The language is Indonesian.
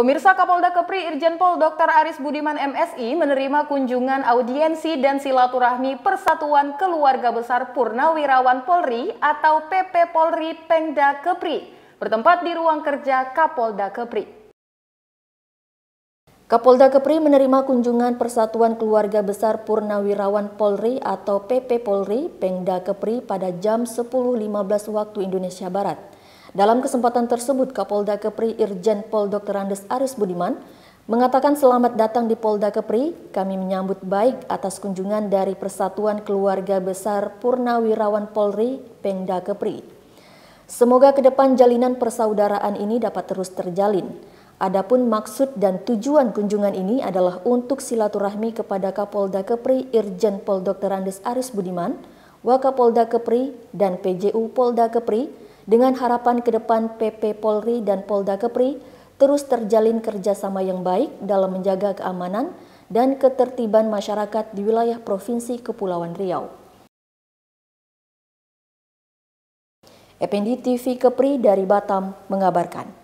Pemirsa Kapolda Kepri Irjen Pol Dr. Aris Budiman MSI menerima kunjungan audiensi dan silaturahmi Persatuan Keluarga Besar Purnawirawan Polri atau PP Polri Pengda Kepri bertempat di ruang kerja Kapolda Kepri. Kapolda Kepri menerima kunjungan Persatuan Keluarga Besar Purnawirawan Polri atau PP Polri Pengda Kepri pada jam 10.15 waktu Indonesia Barat. Dalam kesempatan tersebut, Kapolda Kepri Irjen Pol Dr. Andes Aris Budiman mengatakan selamat datang di Polda Kepri, kami menyambut baik atas kunjungan dari Persatuan Keluarga Besar Purnawirawan Polri, Pengda Kepri. Semoga ke depan jalinan persaudaraan ini dapat terus terjalin. Adapun maksud dan tujuan kunjungan ini adalah untuk silaturahmi kepada Kapolda Kepri Irjen Pol Dr. Andes Aris Budiman, Wakapolda Kepri, dan PJU Polda Kepri, dengan harapan ke depan PP Polri dan Polda Kepri terus terjalin kerjasama yang baik dalam menjaga keamanan dan ketertiban masyarakat di wilayah Provinsi Kepulauan Riau. Ependi TV Kepri dari Batam mengabarkan.